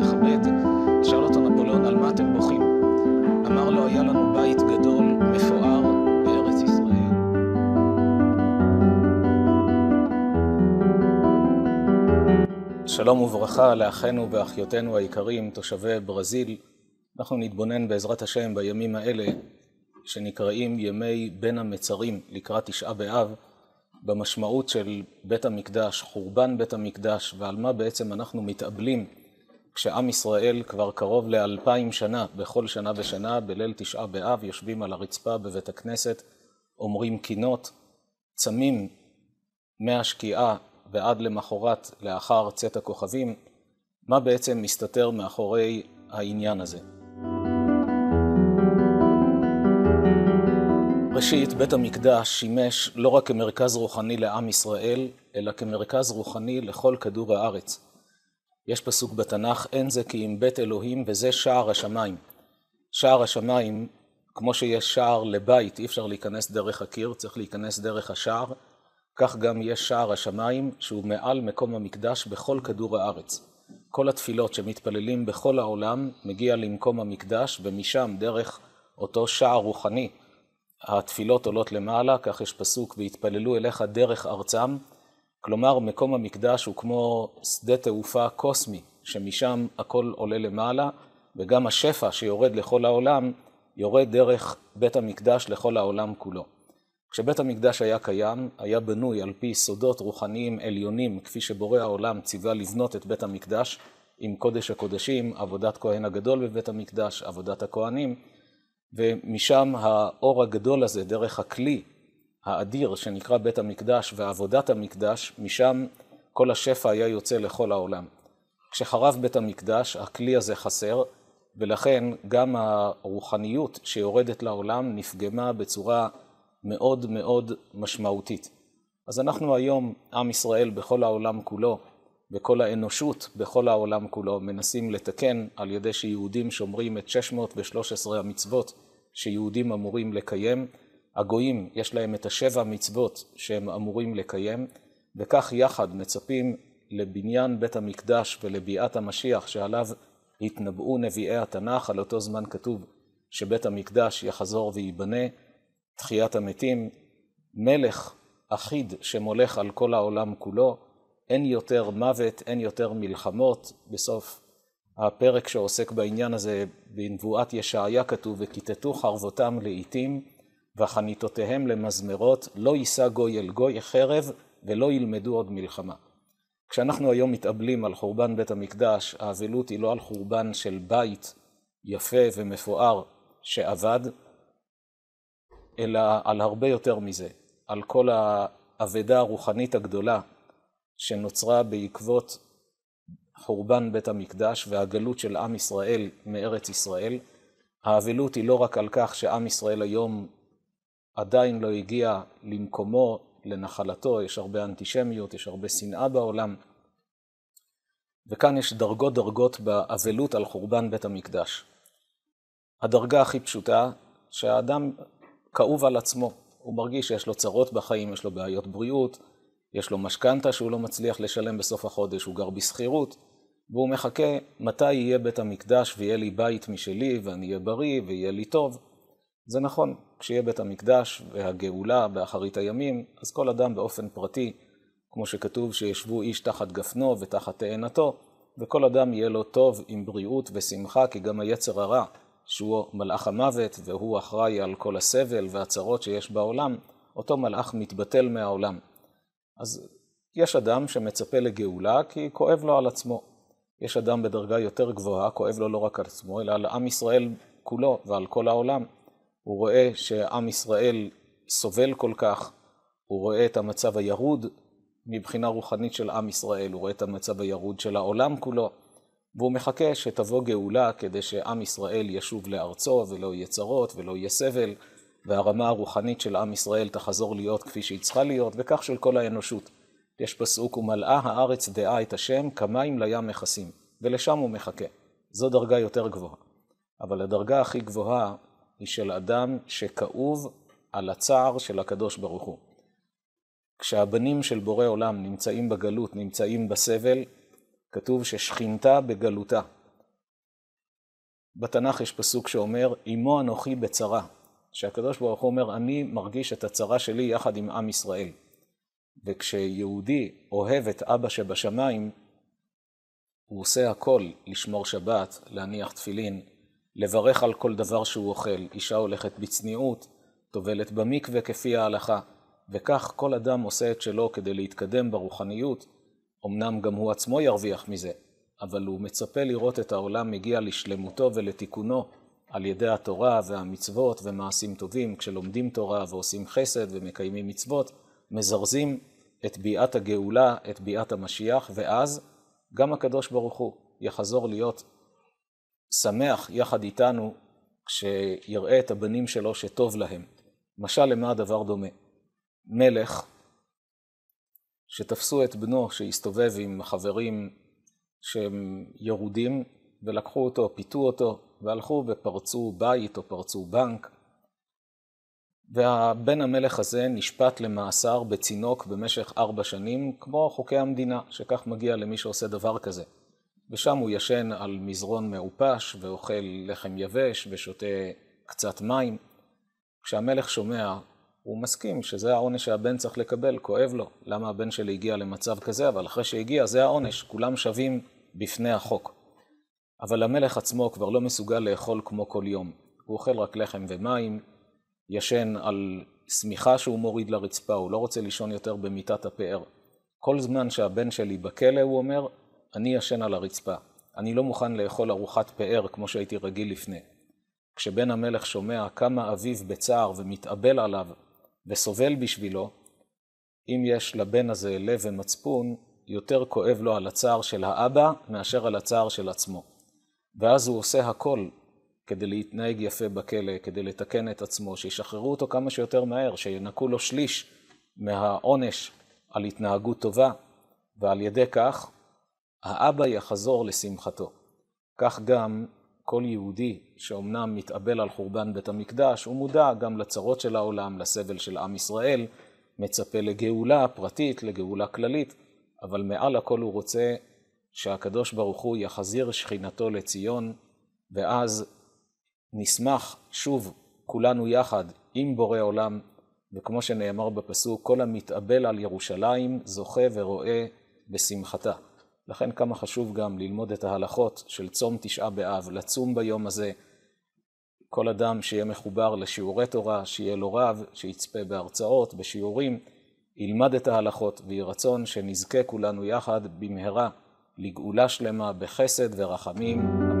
לכבד, שאל אותו נפוליאון, על מה אתם בוכים? אמר לו, היה לנו בית גדול, מפואר, בארץ ישראל. שלום וברכה לאחינו ואחיותינו היקרים, תושבי ברזיל. אנחנו נתבונן בעזרת השם בימים האלה, שנקראים ימי בין המצרים לקראת תשעה באב, במשמעות של בית המקדש, חורבן בית המקדש, ועל מה בעצם אנחנו מתאבלים כשעם ישראל כבר קרוב לאלפיים שנה, בכל שנה ושנה, בליל תשעה באב, יושבים על הרצפה בבית הכנסת, אומרים קינות, צמים מהשקיעה ועד למחרת, לאחר צאת הכוכבים, מה בעצם מסתתר מאחורי העניין הזה. ראשית, בית המקדש שימש לא רק כמרכז רוחני לעם ישראל, אלא כמרכז רוחני לכל כדור הארץ. יש פסוק בתנ"ך, אין זה כי אם בית אלוהים וזה שער השמיים. שער השמיים, כמו שיש שער לבית, אי אפשר להיכנס דרך הקיר, צריך להיכנס דרך השער, כך גם יש שער השמיים, שהוא מעל מקום המקדש בכל כדור הארץ. כל התפילות שמתפללים בכל העולם מגיע למקום המקדש, ומשם דרך אותו שער רוחני, התפילות עולות למעלה, כך יש פסוק, והתפללו אליך דרך ארצם, כלומר, מקום המקדש הוא כמו שדה תעופה קוסמי, שמשם הכל עולה למעלה, וגם השפע שיורד לכל העולם, יורד דרך בית המקדש לכל העולם כולו. כשבית המקדש היה קיים, היה בנוי על פי סודות רוחניים עליונים, כפי שבורא העולם ציווה לבנות את בית המקדש, עם קודש הקודשים, עבודת כהן הגדול בבית המקדש, עבודת הכהנים, ומשם האור הגדול הזה, דרך הכלי האדיר שנקרא בית המקדש ועבודת המקדש, משם כל השפע היה יוצא לכל העולם. כשחרב בית המקדש, הכלי הזה חסר, ולכן גם הרוחניות שיורדת לעולם נפגמה בצורה מאוד מאוד משמעותית. אז אנחנו היום, עם ישראל בכל העולם כולו, וכל האנושות בכל העולם כולו, מנסים לתקן על ידי שיהודים שומרים את 613 המצוות שיהודים אמורים לקיים, הגויים יש להם את השבע מצוות שהם אמורים לקיים, וכך יחד מצפים לבניין בית המקדש ולביאת המשיח שעליו התנבאו נביאי התנ"ך, על אותו זמן כתוב שבית המקדש יחזור וייבנה, תחיית המתים, מלך אחיד שמולך על כל העולם כולו, אין יותר מוות, אין יותר מלחמות. בסוף הפרק שעוסק בעניין הזה, בנבואת ישעיה כתוב, וכיתתו חרבותם לעתים, וחניתותיהם למזמרות, לא יישא גוי אל גוי חרב, ולא ילמדו עוד מלחמה. כשאנחנו היום מתאבלים על חורבן בית המקדש, האבלות היא לא על חורבן של בית יפה ומפואר שאבד, אלא על הרבה יותר מזה, על כל האבדה הרוחנית הגדולה שנוצרה בעקבות חורבן בית המקדש והגלות של עם ישראל מארץ ישראל. האבלות היא לא רק על כך שעם ישראל היום עדיין לא הגיע למקומו, לנחלתו, יש הרבה אנטישמיות, יש הרבה שנאה בעולם. וכאן יש דרגות דרגות באבלות על חורבן בית המקדש. הדרגה הכי פשוטה, שהאדם כאוב על עצמו, הוא מרגיש שיש לו צרות בחיים, יש לו בעיות בריאות, יש לו משכנתה שהוא לא מצליח לשלם בסוף החודש, הוא גר בשכירות, והוא מחכה מתי יהיה בית המקדש ויהיה לי בית משלי ואני אהיה בריא ויהיה לי טוב. זה נכון, כשיהיה בית המקדש והגאולה באחרית הימים, אז כל אדם באופן פרטי, כמו שכתוב שישבו איש תחת גפנו ותחת תאנתו, וכל אדם יהיה לו טוב עם בריאות ושמחה, כי גם היצר הרע, שהוא מלאך המוות והוא אחראי על כל הסבל והצרות שיש בעולם, אותו מלאך מתבטל מהעולם. אז יש אדם שמצפה לגאולה כי כואב לו על עצמו. יש אדם בדרגה יותר גבוהה, כואב לו לא רק על עצמו, אלא על עם ישראל כולו ועל כל העולם. הוא רואה שעם ישראל סובל כל כך, הוא רואה את המצב הירוד מבחינה רוחנית של עם ישראל, הוא רואה את המצב הירוד של העולם כולו, והוא מחכה שתבוא גאולה כדי שעם ישראל ישוב לארצו ולא יהיה צרות ולא יהיה סבל, והרמה הרוחנית של עם ישראל תחזור להיות כפי שהיא צריכה להיות, וכך של כל האנושות. יש פסוק, ומלאה הארץ דעה את השם, כמים לים מכסים, ולשם הוא מחכה. זו דרגה יותר גבוהה. אבל הדרגה הכי גבוהה היא של אדם שכאוב על הצער של הקדוש ברוך הוא. כשהבנים של בורא עולם נמצאים בגלות, נמצאים בסבל, כתוב ששכינתה בגלותה. בתנ"ך יש פסוק שאומר, אמו אנוכי בצרה, שהקדוש ברוך הוא אומר, אני מרגיש את הצרה שלי יחד עם עם ישראל. וכשיהודי אוהב את אבא שבשמיים, הוא עושה הכל לשמור שבת, להניח תפילין, לברך על כל דבר שהוא אוכל, אישה הולכת בצניעות, טובלת במקווה כפי ההלכה, וכך כל אדם עושה את שלו כדי להתקדם ברוחניות, אמנם גם הוא עצמו ירוויח מזה, אבל הוא מצפה לראות את העולם מגיע לשלמותו ולתיקונו על ידי התורה והמצוות ומעשים טובים, כשלומדים תורה ועושים חסד ומקיימים מצוות, מזרזים את ביאת הגאולה, את ביאת המשיח, ואז גם הקדוש ברוך הוא יחזור להיות שמח יחד איתנו כשיראה את הבנים שלו שטוב להם. משל למה הדבר דומה? מלך שתפסו את בנו שהסתובב עם חברים שהם ירודים ולקחו אותו, פיתו אותו, והלכו ופרצו בית או פרצו בנק. והבן המלך הזה נשפט למאסר בצינוק במשך ארבע שנים, כמו חוקי המדינה, שכך מגיע למי שעושה דבר כזה. ושם הוא ישן על מזרון מעופש ואוכל לחם יבש ושותה קצת מים. כשהמלך שומע, הוא מסכים שזה העונש שהבן צריך לקבל, כואב לו. למה הבן שלי הגיע למצב כזה, אבל אחרי שהגיע, זה העונש, כולם שווים בפני החוק. אבל המלך עצמו כבר לא מסוגל לאכול כמו כל יום. הוא אוכל רק לחם ומים, ישן על שמיכה שהוא מוריד לרצפה, הוא לא רוצה לישון יותר במיטת הפאר. כל זמן שהבן שלי בכלא, הוא אומר, אני ישן על הרצפה. אני לא מוכן לאכול ארוחת פאר כמו שהייתי רגיל לפני. כשבן המלך שומע כמה אביו בצער ומתאבל עליו וסובל בשבילו, אם יש לבן הזה לב ומצפון, יותר כואב לו על הצער של האבא מאשר על הצער של עצמו. ואז הוא עושה הכל כדי להתנהג יפה בכלא, כדי לתקן את עצמו, שישחררו אותו כמה שיותר מהר, שינקו לו שליש מהעונש על התנהגות טובה, ועל ידי כך האבא יחזור לשמחתו. כך גם כל יהודי שאומנם מתאבל על חורבן בית המקדש, הוא מודע גם לצרות של העולם, לסבל של עם ישראל, מצפה לגאולה פרטית, לגאולה כללית, אבל מעל הכל הוא רוצה שהקדוש ברוך הוא יחזיר שכינתו לציון, ואז נשמח שוב כולנו יחד עם בורא עולם, וכמו שנאמר בפסוק, כל המתאבל על ירושלים זוכה ורואה בשמחתה. לכן כמה חשוב גם ללמוד את ההלכות של צום תשעה באב, לצום ביום הזה. כל אדם שיהיה מחובר לשיעורי תורה, שיהיה לו רב, שיצפה בהרצאות, בשיעורים, ילמד את ההלכות, ויהי רצון שנזכה כולנו יחד במהרה לגאולה שלמה בחסד ורחמים.